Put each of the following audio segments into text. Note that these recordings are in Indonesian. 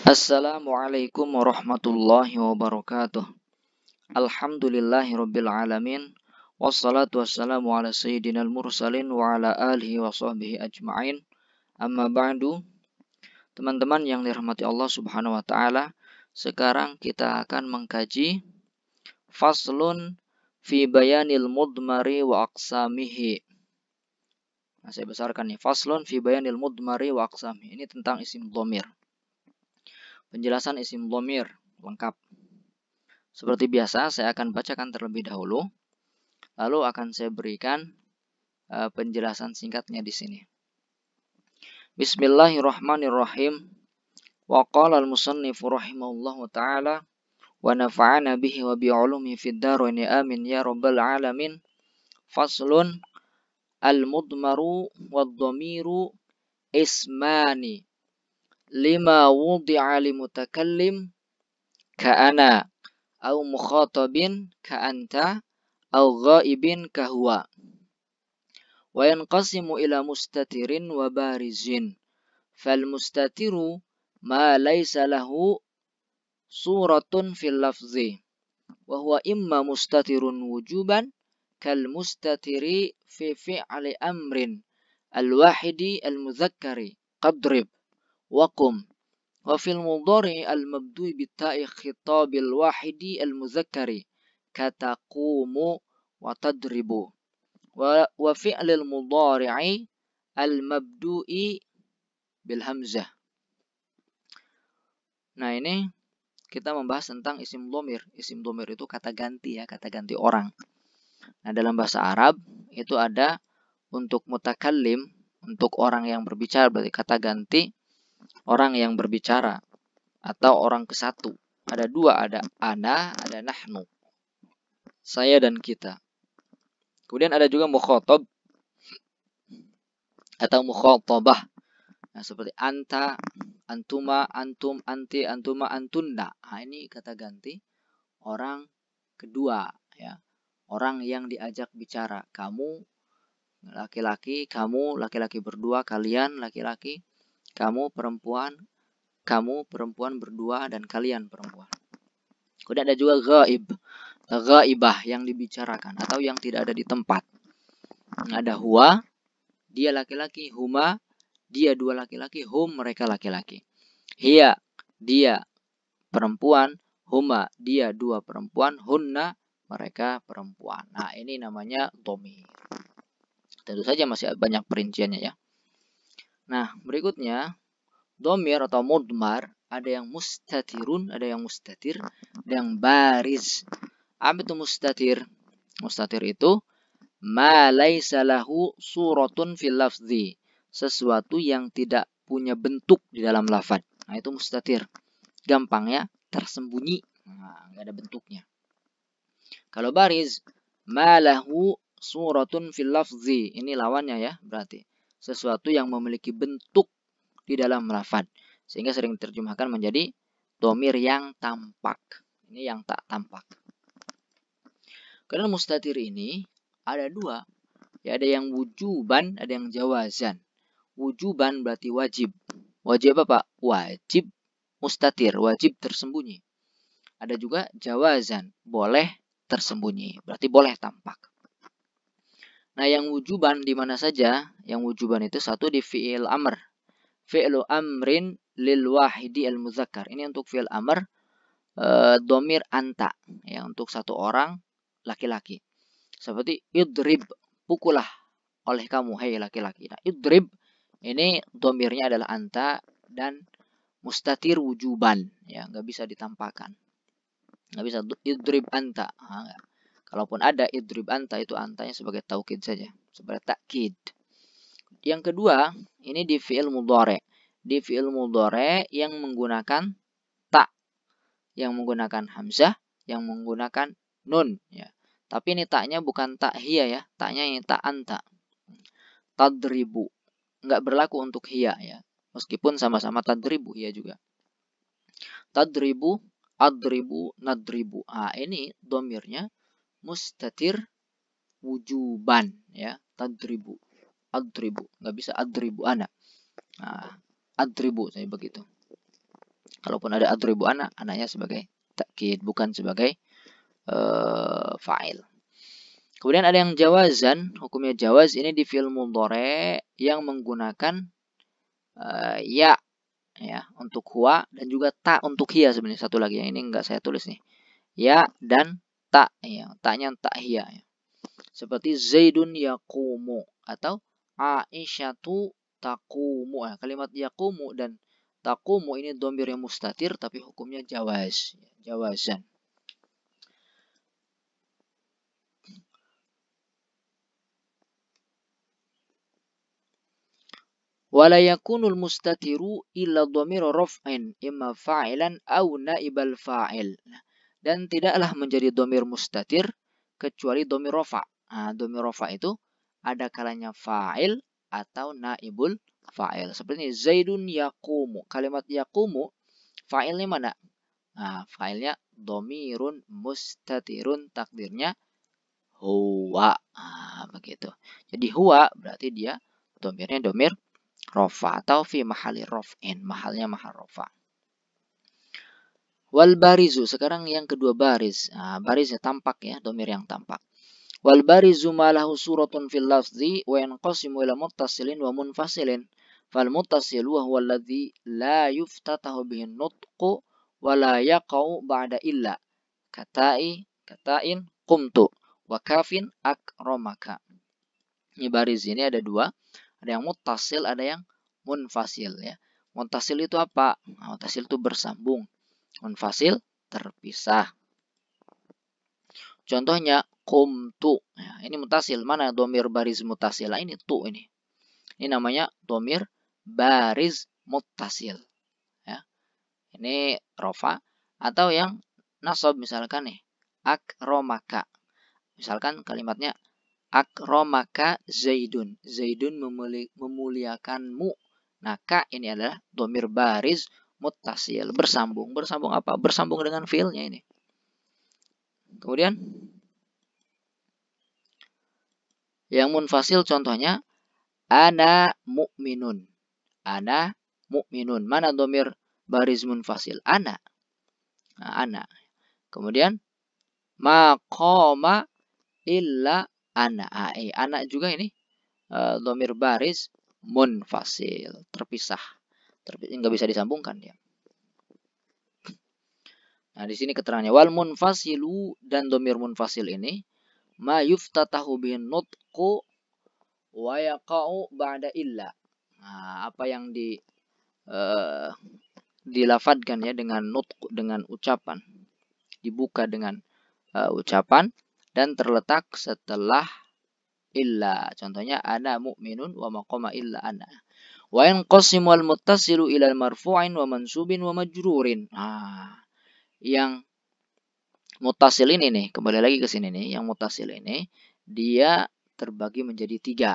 Assalamualaikum warahmatullahi wabarakatuh. Alhamdulillahi rabbil alamin. Wassalatu wassalamu ala sayyidina mursalin wa ala alihi wa sahbihi ajma'in. Amma ba'du. Teman-teman yang dirahmati Allah subhanahu wa ta'ala. Sekarang kita akan mengkaji. Faslun fi bayanil mudmari wa aqsamihi. Nah, saya besarkan nih. Faslun fi bayanil mudmari wa aqsamihi. Ini tentang isim domir. Penjelasan isim domir lengkap. Seperti biasa, saya akan bacakan terlebih dahulu, lalu akan saya berikan eh, penjelasan singkatnya di sini. Bismillahirrahmanirrahim. Wa qala al-musannifu rahimahullahu taala wa nafa'ana bihi wa biulumi fid dharain amin ya rabbal alamin. Faslun al-mudmaru wad-dhamiru ismani لما وضع لمتكلم كأنا أو مخاطب كأنت أو غائب كهو وينقسم إلى مستتر وبارز فالمستتر ما ليس له صورة في اللفظ وهو إما مستتر وجوبا كالمستتر في فعل أمر الواحد المذكر قدرب وقم وفي المضارع المبدوء بالتاء خطاب الواحد المذكر كتقوم وتضرب وفعل المضارع المبدوء بالhamzah Nah ini kita membahas tentang isim domir. Isim domir itu kata ganti ya, kata ganti orang. Nah dalam bahasa Arab itu ada untuk mutakallim, untuk orang yang berbicara berarti kata ganti orang yang berbicara atau orang kesatu. Ada dua, ada ana, ada nahnu. Saya dan kita. Kemudian ada juga mukhotob atau mukhotobah. Nah, seperti anta, antuma, antum, anti, antuma, antunda Nah, ini kata ganti orang kedua ya. Orang yang diajak bicara, kamu laki-laki, kamu laki-laki berdua, kalian laki-laki, kamu perempuan, kamu perempuan berdua dan kalian perempuan. Kemudian ada juga gaib. Gaibah yang dibicarakan atau yang tidak ada di tempat. Ada huwa, dia laki-laki, huma, dia dua laki-laki, hum mereka laki-laki. Hia, dia perempuan, huma, dia dua perempuan, hunna mereka perempuan. Nah, ini namanya domi. Tentu saja masih banyak perinciannya ya. Nah, berikutnya domir atau mudmar, ada yang mustatirun, ada yang mustatir, ada yang bariz. Apa itu mustatir? Mustatir itu ma laisa lahu suratun fil lafzi, sesuatu yang tidak punya bentuk di dalam lafaz. Nah, itu mustatir. gampang ya tersembunyi, nah, ada bentuknya. Kalau bariz, ma lahu suratun fil lafzi. Ini lawannya ya, berarti sesuatu yang memiliki bentuk di dalam lafad. Sehingga sering diterjemahkan menjadi domir yang tampak. Ini yang tak tampak. Karena mustatir ini ada dua. Ya, ada yang wujuban, ada yang jawazan. Wujuban berarti wajib. Wajib apa, Pak? Wajib mustatir, wajib tersembunyi. Ada juga jawazan, boleh tersembunyi. Berarti boleh tampak. Nah, yang wujuban di mana saja? Yang wujuban itu satu di fi'il amr. Fi'lu amrin lil wahidi al muzakkar. Ini untuk fi'il amr e, domir anta ya untuk satu orang laki-laki. Seperti idrib, pukullah oleh kamu hei laki-laki. Nah, idrib ini domirnya adalah anta dan mustatir wujuban ya nggak bisa ditampakkan nggak bisa idrib anta enggak. Ah, Kalaupun ada idrib anta itu antanya sebagai taukid saja, sebagai takkid. Yang kedua, ini di fi'il mudhari. Di fi'il mudhari yang menggunakan ta, yang menggunakan hamzah, yang menggunakan nun ya. Tapi ini taknya bukan tak hiya ya, taknya ini tak anta. Tadribu. Nggak berlaku untuk hiya ya. Meskipun sama-sama tadribu hiya juga. Tadribu, adribu, nadribu. Ah ini domirnya mustatir wujuban ya tadribu adribu nggak bisa adribu anak, nah, adribu saya begitu kalaupun ada adribu anak, anaknya sebagai takkid bukan sebagai uh, fa'il kemudian ada yang jawazan hukumnya jawaz ini di film Lore yang menggunakan uh, ya ya untuk huwa dan juga ta untuk hiya sebenarnya satu lagi yang ini nggak saya tulis nih ya dan tak ya taknya tak hia ya. seperti zaidun yakumu atau aisyatu takumu ya. kalimat yakumu dan takumu ini domir yang mustatir tapi hukumnya jawaz ya, jawazan ولا يكون المستتر إلا ضمير رفع إما فاعلا أو نائب الفاعل dan tidaklah menjadi domir mustatir kecuali domir rofa. Nah, domir rofa itu ada kalanya fa'il atau naibul fa'il. Seperti ini, Zaidun yakumu. Kalimat yakumu, fa'ilnya mana? Nah, fa'ilnya domirun mustatirun takdirnya huwa. Nah, begitu. Jadi huwa berarti dia domirnya domir rofa atau fi mahali rof'in. Mahalnya mahal rofa. Wal barizu sekarang yang kedua baris. Nah, baris ya tampak ya, domir yang tampak. Wal barizu malahu suratun fil lafzi wa yanqasimu ila muttasilin wa munfasilin. Fal muttasil wa huwa alladhi la yuftatahu bihi nutqu wa la yaqau ba'da illa. Katai, katain, kumtu. Wa kafin akromaka. Ini baris ini ada dua. Ada yang muttasil, ada yang munfasil ya. Muntasil itu apa? Ah, muntasil itu bersambung fasil terpisah. Contohnya kumtu. Ya, ini mutasil. Mana domir baris mutasil? Nah, ini tu ini. Ini namanya domir baris mutasil. Ya. Ini rofa atau yang nasab misalkan nih akromaka. Misalkan kalimatnya akromaka zaidun. Zaidun memuliakanmu. Nah, ka ini adalah domir baris mutasil ya. bersambung bersambung apa bersambung dengan fiilnya ini kemudian yang munfasil contohnya ana mukminun ana mukminun mana domir baris munfasil ana nah, ana kemudian makoma illa ana ai ah, eh, ana juga ini eh, domir baris munfasil terpisah nggak bisa disambungkan dia. Nah, di sini keterangannya wal munfasilu dan domir munfasil ini ma yuftatahu bin nutqu wa ba'da illa. Nah, apa yang di uh, dilafadkan ya dengan nutqu dengan ucapan dibuka dengan uh, ucapan dan terletak setelah illa. Contohnya ana mukminun wa maqama illa ana. Wa kau simual muttasilu ila marfu'in wa mansubin wa majrurin. Ah, yang mutasil ini nih, kembali lagi ke sini nih, yang mutasil ini dia terbagi menjadi tiga.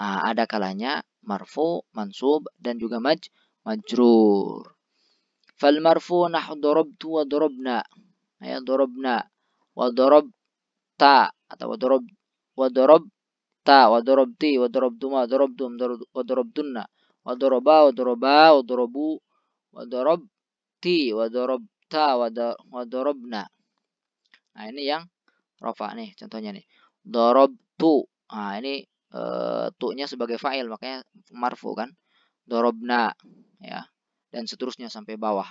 Nah, ada kalanya marfu, mansub, dan juga maj, majrur. Fal marfu nahu darabtu wa darabna Ya, darabna Wa darabta Atau wa wa darab ضربتا وضربتي وضربتما وضربتم وضربتن وضربا وضربا وضربوا وضربتي وضربتا وضربنا nah ini yang rofa nih contohnya nih dorobtu nah ini e, tu-nya sebagai fa'il makanya marfu kan dorobna ya dan seterusnya sampai bawah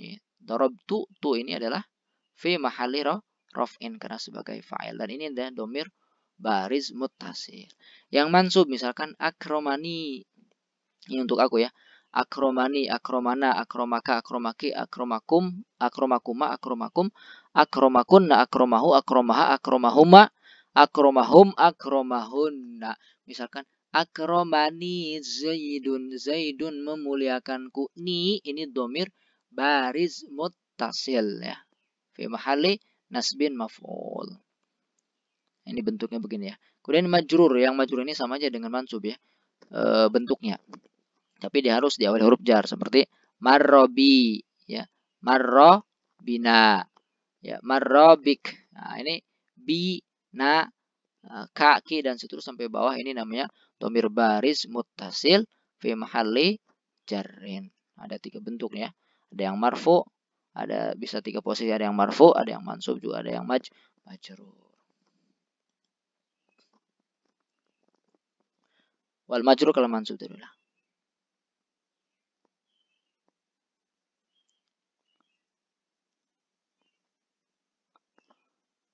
ini dorobtu tu ini adalah fi mahali rofin karena sebagai fa'il dan ini adalah domir baris mutasil. Yang mansub misalkan akromani. Ini untuk aku ya. Akromani, akromana, akromaka, akromaki, akromakum, akromakuma, akromakum, akromakunna, akromahu, akromaha, akromahuma, akromahum, akromahunna. Misalkan akromani zaidun, zaidun memuliakanku. Ni, ini domir baris mutasil ya. Fi mahali nasbin maf'ul. Ini bentuknya begini ya. Kemudian majrur, yang majrur ini sama aja dengan mansub ya. E, bentuknya. Tapi dia harus diawali huruf jar seperti marrobi ya. Marrobina. ya marrobik. Nah, ini bi na e, kaki dan seterusnya sampai bawah ini namanya tomir baris mutasil fi mahalli jarin. Ada tiga bentuk ya. Ada yang marfu, ada bisa tiga posisi, ada yang marfu, ada yang mansub juga, ada yang maj majrur. wal majru kalau mansub tadi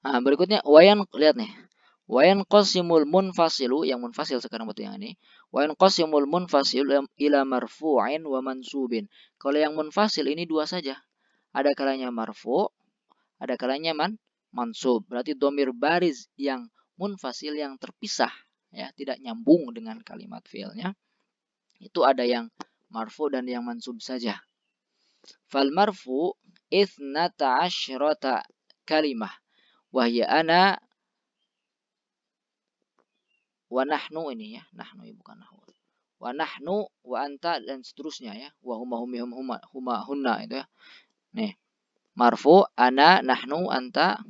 Nah, berikutnya wayan lihat nih. Wayan qasimul munfasilu yang munfasil sekarang buat yang ini. Wayan qasimul munfasil ila marfu'in wa mansubin. Kalau yang munfasil ini dua saja. Ada kalanya marfu, ada kalanya man mansub. Berarti domir baris yang munfasil yang terpisah ya tidak nyambung dengan kalimat fiilnya itu ada yang marfu dan yang mansub saja fal marfu ithnata asyrata kalimah wahya ana wa nahnu ini ya nahnu ya bukan nahnu wa nahnu wa anta dan seterusnya ya wa huma humi huma huma hunna itu ya nih marfu ana nahnu anta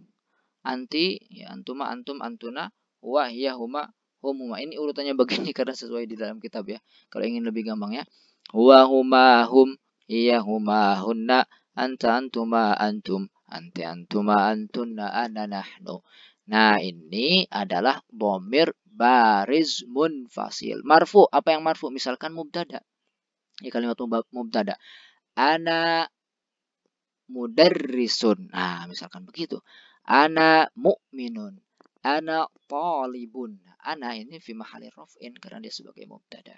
anti ya antuma antum antuna wa hiya huma huma. ini urutannya begini karena sesuai di dalam kitab ya kalau ingin lebih gampang ya huwa huma hum iya huma hunna anta antuma antum anti antuma antunna ana nahnu nah ini adalah bomir bariz munfasil marfu apa yang marfu misalkan mubtada ini kalimat mubtada ana mudarrisun nah misalkan begitu ana mu'minun Ana talibun. Ana ini fi mahali raf'in karena dia sebagai mubtada.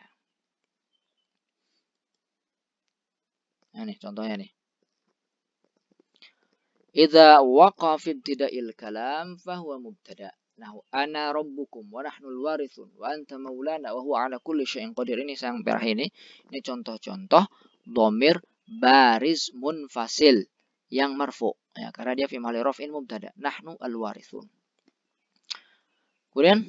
Nah, contohnya nih. Idza waqafa tidak ibtida'il kalam fahuwa mubtada. Nah, ana rabbukum wa nahnul warithun wa anta maulana wa huwa ala kulli syai'in qadir. Ini sang akhir ini. Ini contoh-contoh domir baris munfasil yang marfu. Ya, karena dia fi mahali raf'in mubtada. Nahnu al Kemudian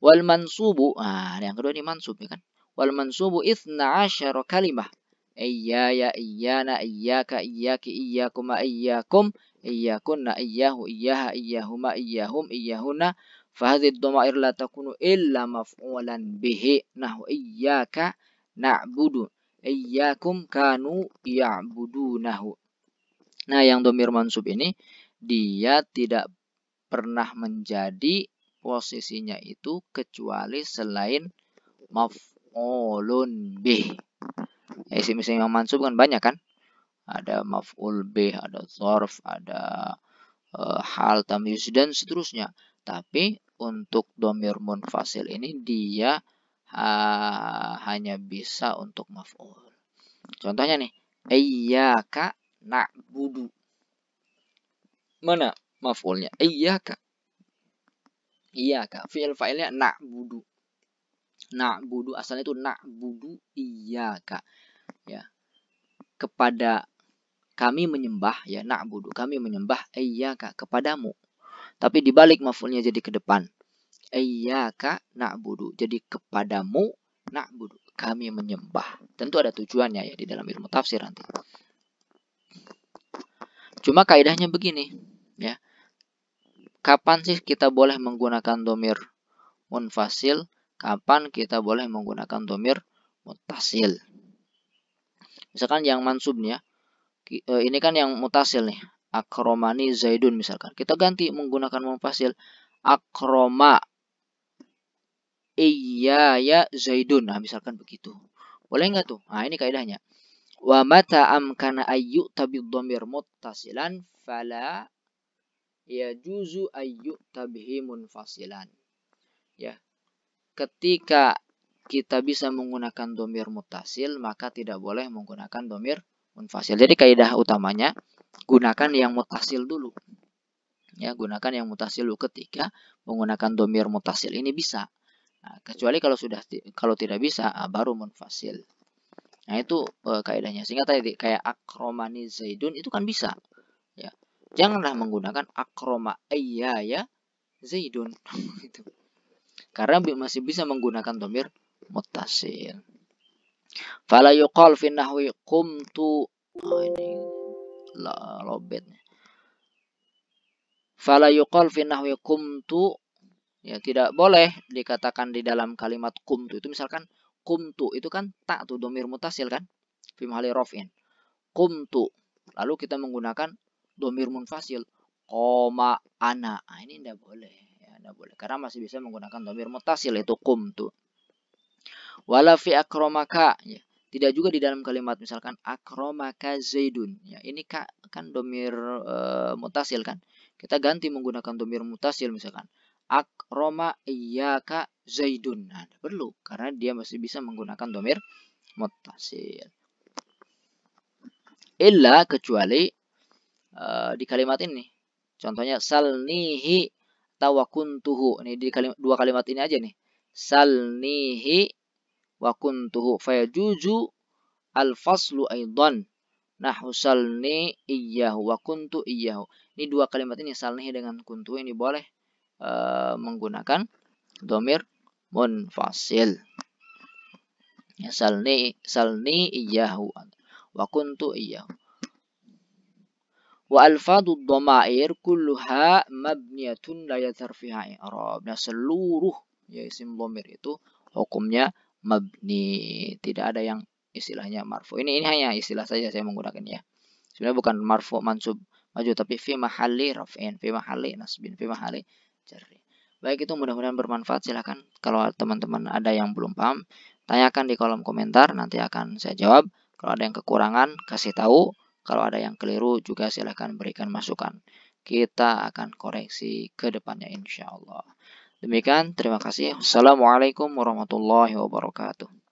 wal mansubu. Ah, yang kedua ini mansub ya kan. Wal mansubu itsna asyara kalimah. Iyaya iyana iyaka iyaki iyakuma iyakum iyakunna iyahu iyaha iyahuma iyahum iyahuna fahadhi dhamair la takunu illa maf'ulan bihi nahu iyaka na'budu iyyakum kanu ya'budunahu. Nah, yang domir mansub ini dia tidak pernah menjadi posisinya itu kecuali selain maf'ulun bih. Isim isim yang mansub kan banyak kan? Ada maf'ul bih, ada zorf, ada e, hal tamyiz dan seterusnya. Tapi untuk domir munfasil ini dia ha, hanya bisa untuk maf'ul. Contohnya nih, nak na'budu. Mana maf'ulnya? Iyyaka Iya kak, fi'il fa'ilnya Nak budu asalnya itu budu iya kak. Ya. Kepada kami menyembah, ya nak budu kami menyembah iya kak, kepadamu. Tapi dibalik mafulnya jadi ke depan. Iya kak, nak budu Jadi kepadamu budu kami menyembah. Tentu ada tujuannya ya di dalam ilmu tafsir nanti. Cuma kaidahnya begini, ya kapan sih kita boleh menggunakan domir munfasil, kapan kita boleh menggunakan domir mutasil. Misalkan yang mansubnya, e, ini kan yang mutasil nih, akromani zaidun misalkan. Kita ganti menggunakan munfasil, akroma iya ya zaidun. Nah, misalkan begitu. Boleh nggak tuh? Nah, ini kaidahnya. Wa mata amkana ayyu tabid dhamir muttasilan fala ya juzu ayuk tabihi munfasilan. Ya. Ketika kita bisa menggunakan domir mutasil, maka tidak boleh menggunakan domir munfasil. Jadi kaidah utamanya, gunakan yang mutasil dulu. Ya, gunakan yang mutasil dulu ketika menggunakan domir mutasil ini bisa. Nah, kecuali kalau sudah kalau tidak bisa ah, baru munfasil. Nah, itu eh, kaidahnya. Sehingga tadi kayak akromani zaidun itu kan bisa. Ya, janganlah menggunakan akroma ayya ya zaidun gitu. Karena masih bisa menggunakan domir mutasil. Fala yuqal fi nahwi qumtu oh, ini la robetnya. Fala yuqal fi nahwi qumtu ya tidak boleh dikatakan di dalam kalimat kumtu itu misalkan kumtu itu kan tak tuh domir mutasil kan fi mahali rofin kumtu lalu kita menggunakan domir munfasil koma ana nah, ini tidak boleh ya tidak boleh karena masih bisa menggunakan domir mutasil itu kum tu, wala fi akromaka ya. tidak juga di dalam kalimat misalkan akromaka zaidun ya ini kak kan domir e, mutasil kan kita ganti menggunakan domir mutasil misalkan akroma iya ka zaidun nah perlu karena dia masih bisa menggunakan domir mutasil illa kecuali Eh, di kalimat ini. Contohnya salnihi tawakuntuhu. Ini di kalimat, dua kalimat ini aja nih. Salnihi wakuntuhu fayajuju al-faslu aidan salni iyyahu wakuntu iyahu. iyyahu. Ini dua kalimat ini salnihi dengan kuntu ini boleh uh, menggunakan domir munfasil. Ya, salni salni iyyahu wakuntu iyahu. iyyahu. Wa domair kulluha mabniyatun layatar fiha i'rab. Nah, seluruh ya isim domir itu hukumnya mabni, tidak ada yang istilahnya marfu. Ini ini hanya istilah saja saya menggunakan ya. Sebenarnya bukan marfu mansub maju tapi fi mahalli raf'in, fi mahalli nasbin, fi mahalli jarri. Baik itu mudah-mudahan bermanfaat. Silahkan kalau teman-teman ada yang belum paham, tanyakan di kolom komentar nanti akan saya jawab. Kalau ada yang kekurangan kasih tahu. Kalau ada yang keliru juga silahkan berikan masukan. Kita akan koreksi ke depannya insya Allah. Demikian, terima kasih. Assalamualaikum warahmatullahi wabarakatuh.